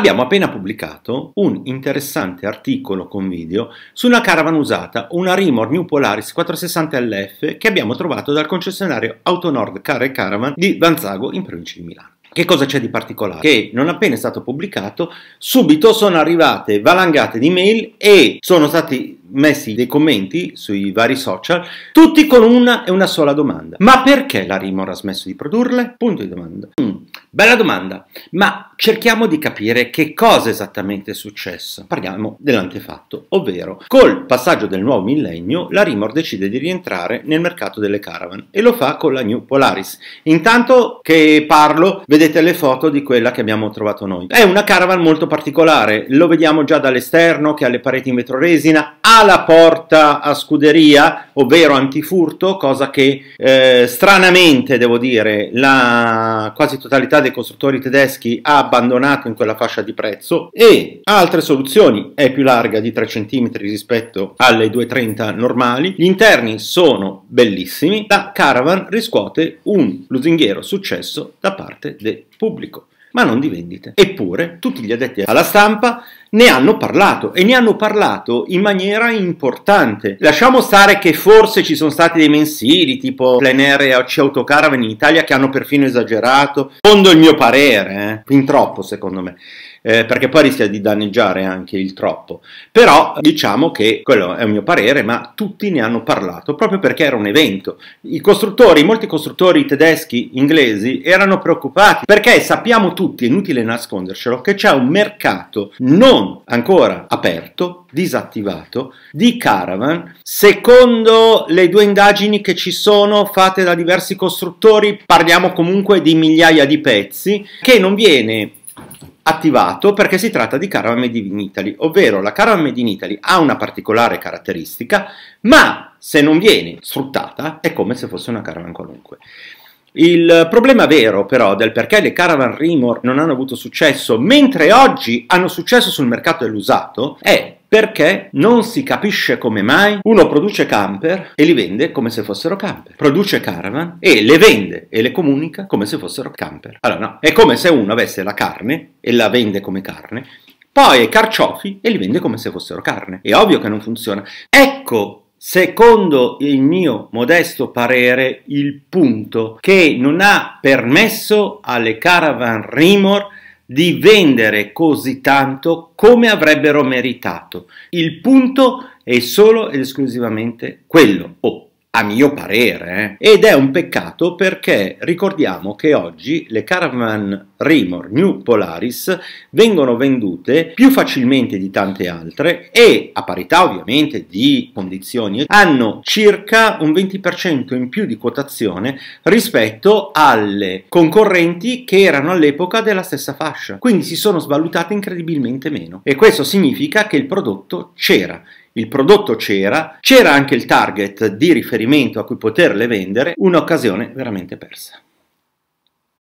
abbiamo appena pubblicato un interessante articolo con video su una caravana usata, una Rimor New Polaris 460 LF che abbiamo trovato dal concessionario Autonord Care Caravan di Vanzago in provincia di Milano. Che cosa c'è di particolare? Che non appena è stato pubblicato, subito sono arrivate valangate di mail e sono stati messi dei commenti sui vari social, tutti con una e una sola domanda. Ma perché la Rimor ha smesso di produrle? Punto di domanda. Mm, bella domanda, ma cerchiamo di capire che cosa esattamente è successo. Parliamo dell'antefatto, ovvero col passaggio del nuovo millennio la Rimor decide di rientrare nel mercato delle caravan e lo fa con la New Polaris. Intanto che parlo, vedete le foto di quella che abbiamo trovato noi. È una caravan molto particolare, lo vediamo già dall'esterno che ha le pareti in resina, ha la porta a scuderia, ovvero antifurto, cosa che eh, stranamente, devo dire, la quasi totalità dei costruttori tedeschi ha abbandonato in quella fascia di prezzo e altre soluzioni, è più larga di 3 cm rispetto alle 230 normali, gli interni sono bellissimi, la Caravan riscuote un lusinghiero successo da parte del pubblico ma non di vendite. Eppure tutti gli addetti alla stampa ne hanno parlato e ne hanno parlato in maniera importante. Lasciamo stare che forse ci sono stati dei mensili tipo Plein Air Autocaravan in Italia che hanno perfino esagerato, secondo il mio parere, eh? fin troppo secondo me. Eh, perché poi rischia di danneggiare anche il troppo. Però diciamo che quello è un mio parere, ma tutti ne hanno parlato proprio perché era un evento. I costruttori, molti costruttori tedeschi, inglesi, erano preoccupati perché sappiamo tutti, è inutile nascondercelo, che c'è un mercato non non ancora aperto, disattivato, di Caravan, secondo le due indagini che ci sono fatte da diversi costruttori, parliamo comunque di migliaia di pezzi, che non viene attivato perché si tratta di Caravan Made in Italy, ovvero la Caravan Made in Italy ha una particolare caratteristica, ma se non viene sfruttata è come se fosse una Caravan qualunque. Il problema vero però del perché le Caravan Rimor non hanno avuto successo mentre oggi hanno successo sul mercato dell'usato è perché non si capisce come mai uno produce camper e li vende come se fossero camper, produce caravan e le vende e le comunica come se fossero camper. Allora no, è come se uno avesse la carne e la vende come carne, poi i carciofi e li vende come se fossero carne. È ovvio che non funziona. Ecco secondo il mio modesto parere, il punto che non ha permesso alle Caravan Rimor di vendere così tanto come avrebbero meritato. Il punto è solo ed esclusivamente quello. Oh a mio parere, eh. ed è un peccato perché ricordiamo che oggi le caravan Rimor New Polaris vengono vendute più facilmente di tante altre e a parità ovviamente di condizioni hanno circa un 20% in più di quotazione rispetto alle concorrenti che erano all'epoca della stessa fascia, quindi si sono svalutate incredibilmente meno e questo significa che il prodotto c'era il prodotto c'era, c'era anche il target di riferimento a cui poterle vendere, un'occasione veramente persa.